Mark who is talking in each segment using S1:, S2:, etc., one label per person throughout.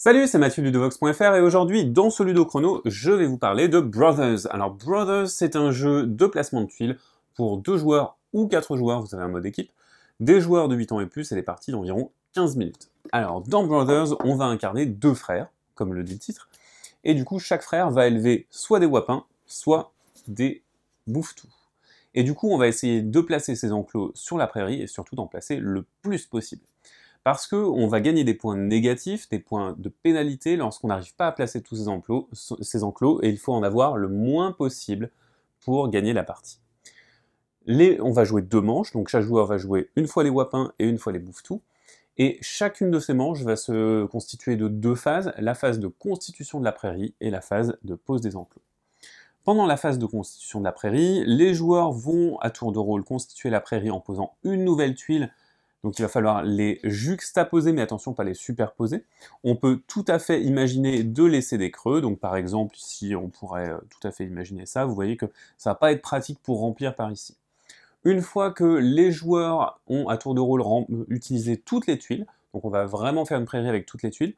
S1: Salut, c'est Mathieu Ludovox.fr et aujourd'hui, dans ce Ludo Chrono, je vais vous parler de Brothers. Alors Brothers, c'est un jeu de placement de tuiles pour deux joueurs ou quatre joueurs, vous avez un mode équipe, des joueurs de 8 ans et plus et des parties d'environ 15 minutes. Alors dans Brothers, on va incarner deux frères, comme le dit le titre, et du coup chaque frère va élever soit des wapins, soit des bouffetous. Et du coup, on va essayer de placer ces enclos sur la prairie et surtout d'en placer le plus possible parce qu'on va gagner des points négatifs, des points de pénalité lorsqu'on n'arrive pas à placer tous ces enclos, et il faut en avoir le moins possible pour gagner la partie. on va jouer deux manches, donc chaque joueur va jouer une fois les wapins et une fois les bouffetous, et chacune de ces manches va se constituer de deux phases, la phase de constitution de la prairie et la phase de pose des enclos. Pendant la phase de constitution de la prairie, les joueurs vont à tour de rôle constituer la prairie en posant une nouvelle tuile donc il va falloir les juxtaposer, mais attention, pas les superposer. On peut tout à fait imaginer de laisser des creux. Donc par exemple, si on pourrait euh, tout à fait imaginer ça, vous voyez que ça va pas être pratique pour remplir par ici. Une fois que les joueurs ont à tour de rôle euh, utilisé toutes les tuiles, donc on va vraiment faire une prairie avec toutes les tuiles,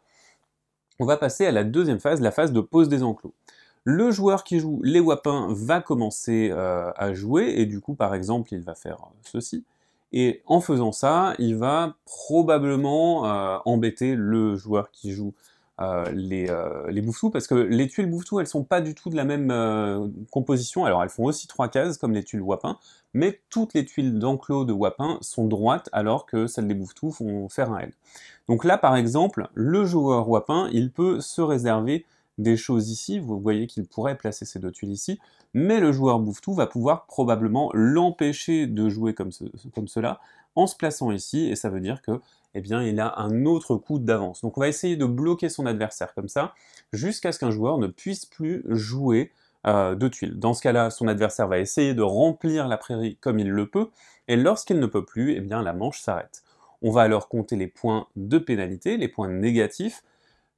S1: on va passer à la deuxième phase, la phase de pose des enclos. Le joueur qui joue les wapins va commencer euh, à jouer, et du coup, par exemple, il va faire ceci. Et en faisant ça, il va probablement euh, embêter le joueur qui joue euh, les, euh, bouffetous, parce que les tuiles bouffetous, elles sont pas du tout de la même composition. Alors elles font aussi trois cases, comme les tuiles wapin, mais toutes les tuiles d'enclos de wapin sont droites, alors que celles des bouffetous font faire un L. Donc là, par exemple, le joueur wapin, il peut se réserver des choses ici, vous voyez qu'il pourrait placer ses deux tuiles ici, mais le joueur bouffe-tout va pouvoir probablement l'empêcher de jouer comme, comme, cela en se plaçant ici, et ça veut dire que eh bien, il a un autre coup d'avance. Donc on va essayer de bloquer son adversaire comme ça, jusqu'à ce qu'un joueur ne puisse plus jouer deux de tuiles. Dans ce cas-là, son adversaire va essayer de remplir la prairie comme il le peut, et lorsqu'il ne peut plus, eh bien, la manche s'arrête. On va alors compter les points de pénalité, les points négatifs,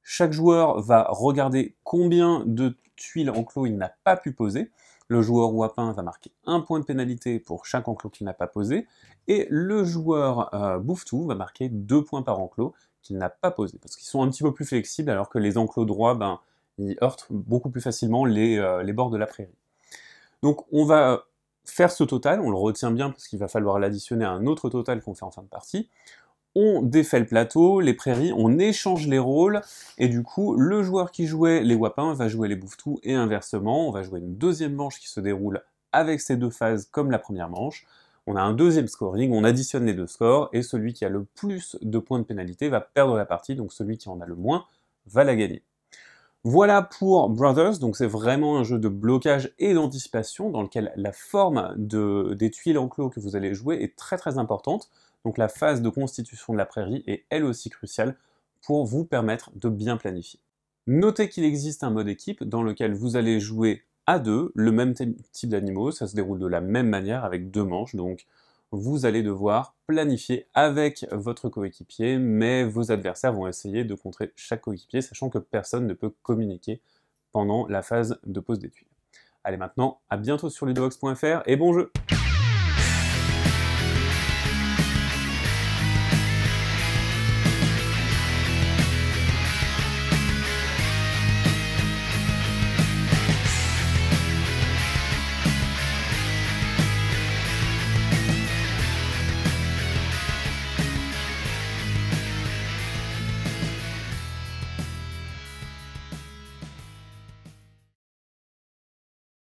S1: chaque joueur va regarder combien de tuiles enclos il n'a pas pu poser. Le joueur Wapin va marquer un point de pénalité pour chaque enclos qu'il n'a pas posé. Et le joueur euh, Bouftou va marquer deux points par enclos qu'il n'a pas posé. Parce qu'ils sont un petit peu plus flexibles, alors que les enclos droits, ben, ils heurtent beaucoup plus facilement les, euh, les bords de la prairie. Donc on va faire ce total, on le retient bien parce qu'il va falloir l'additionner à un autre total qu'on fait en fin de partie on défait le plateau, les prairies, on échange les rôles, et du coup, le joueur qui jouait les Wapins va jouer les bouffetous, et inversement, on va jouer une deuxième manche qui se déroule avec ces deux phases comme la première manche. On a un deuxième scoring, on additionne les deux scores, et celui qui a le plus de points de pénalité va perdre la partie, donc celui qui en a le moins va la gagner. Voilà pour Brothers, donc c'est vraiment un jeu de blocage et d'anticipation dans lequel la forme des tuiles en que vous allez jouer est très très importante. Donc la phase de constitution de la prairie est elle aussi cruciale pour vous permettre de bien planifier. Notez qu'il existe un mode équipe dans lequel vous allez jouer à deux le même type d'animaux, ça se déroule de la même manière avec deux manches, donc vous allez devoir planifier avec votre coéquipier, mais vos adversaires vont essayer de contrer chaque coéquipier, sachant que personne ne peut communiquer pendant la phase de pose des tuiles. Allez maintenant, à bientôt sur ludovox.fr et bon jeu